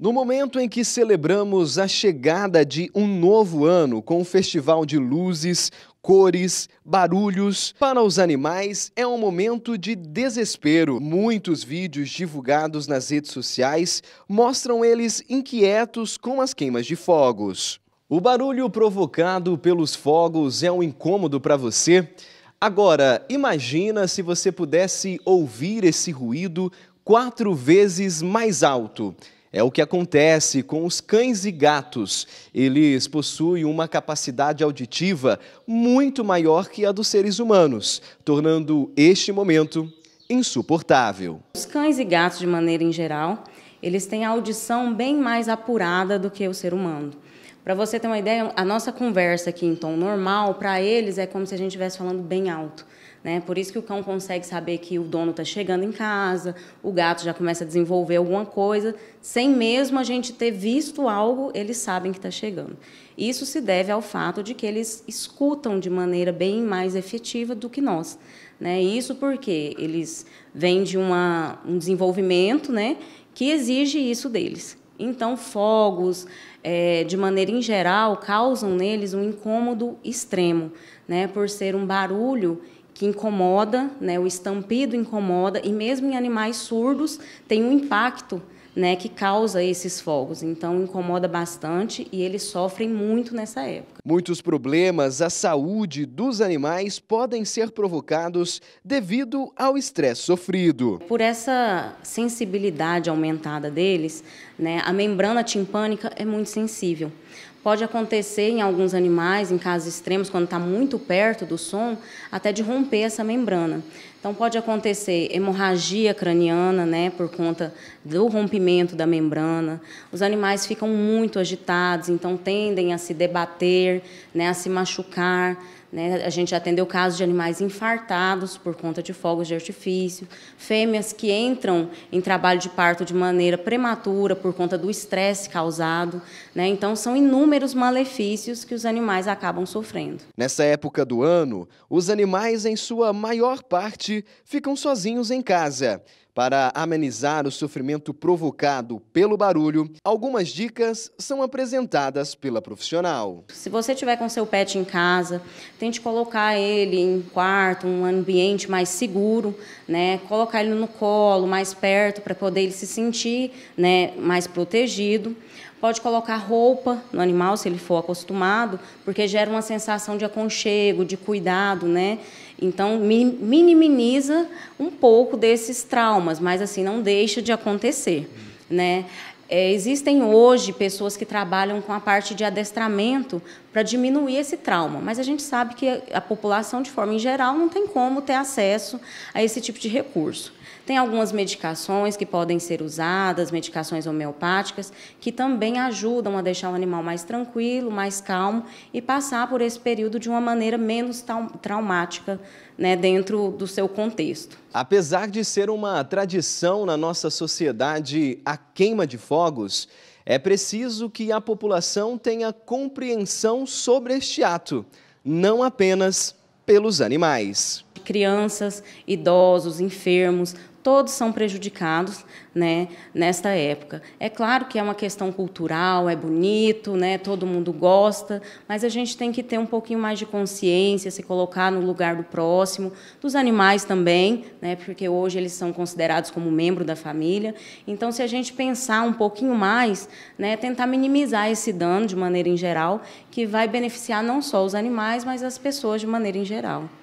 No momento em que celebramos a chegada de um novo ano com um festival de luzes, cores, barulhos, para os animais é um momento de desespero. Muitos vídeos divulgados nas redes sociais mostram eles inquietos com as queimas de fogos. O barulho provocado pelos fogos é um incômodo para você? Agora, imagina se você pudesse ouvir esse ruído quatro vezes mais alto. É o que acontece com os cães e gatos. Eles possuem uma capacidade auditiva muito maior que a dos seres humanos, tornando este momento insuportável. Os cães e gatos, de maneira em geral, eles têm a audição bem mais apurada do que o ser humano. Para você ter uma ideia, a nossa conversa aqui em tom normal, para eles é como se a gente estivesse falando bem alto. Né? Por isso que o cão consegue saber que o dono está chegando em casa, o gato já começa a desenvolver alguma coisa, sem mesmo a gente ter visto algo, eles sabem que está chegando. Isso se deve ao fato de que eles escutam de maneira bem mais efetiva do que nós. Né? Isso porque eles vêm de uma, um desenvolvimento né, que exige isso deles. Então, fogos, é, de maneira em geral, causam neles um incômodo extremo, né, por ser um barulho que incomoda, né? O estampido incomoda e mesmo em animais surdos tem um impacto, né, que causa esses fogos. Então incomoda bastante e eles sofrem muito nessa época. Muitos problemas à saúde dos animais podem ser provocados devido ao estresse sofrido. Por essa sensibilidade aumentada deles, né, a membrana timpânica é muito sensível. Pode acontecer em alguns animais, em casos extremos, quando está muito perto do som, até de romper essa membrana. Então, pode acontecer hemorragia craniana, né, por conta do rompimento da membrana. Os animais ficam muito agitados, então tendem a se debater, né, a se machucar. Né? A gente atendeu casos de animais infartados por conta de fogos de artifício, fêmeas que entram em trabalho de parto de maneira prematura por conta do estresse causado. Né? Então, são inúmeros malefícios que os animais acabam sofrendo. Nessa época do ano, os animais, em sua maior parte, ficam sozinhos em casa. Para amenizar o sofrimento provocado pelo barulho, algumas dicas são apresentadas pela profissional. Se você tiver com seu pet em casa, tente colocar ele em um quarto, um ambiente mais seguro, né? Colocar ele no colo, mais perto para poder ele se sentir, né, mais protegido. Pode colocar roupa no animal, se ele for acostumado, porque gera uma sensação de aconchego, de cuidado, né? Então, minimiza um pouco desses traumas, mas assim, não deixa de acontecer, né? É, existem hoje pessoas que trabalham com a parte de adestramento para diminuir esse trauma, mas a gente sabe que a população, de forma em geral, não tem como ter acesso a esse tipo de recurso. Tem algumas medicações que podem ser usadas, medicações homeopáticas, que também ajudam a deixar o animal mais tranquilo, mais calmo e passar por esse período de uma maneira menos traumática né, dentro do seu contexto. Apesar de ser uma tradição na nossa sociedade a queima de fogo, fogos, é preciso que a população tenha compreensão sobre este ato, não apenas pelos animais. Crianças, idosos, enfermos, todos são prejudicados né, nesta época. É claro que é uma questão cultural, é bonito, né, todo mundo gosta, mas a gente tem que ter um pouquinho mais de consciência, se colocar no lugar do próximo, dos animais também, né, porque hoje eles são considerados como membro da família. Então, se a gente pensar um pouquinho mais, né, tentar minimizar esse dano de maneira em geral, que vai beneficiar não só os animais, mas as pessoas de maneira em geral.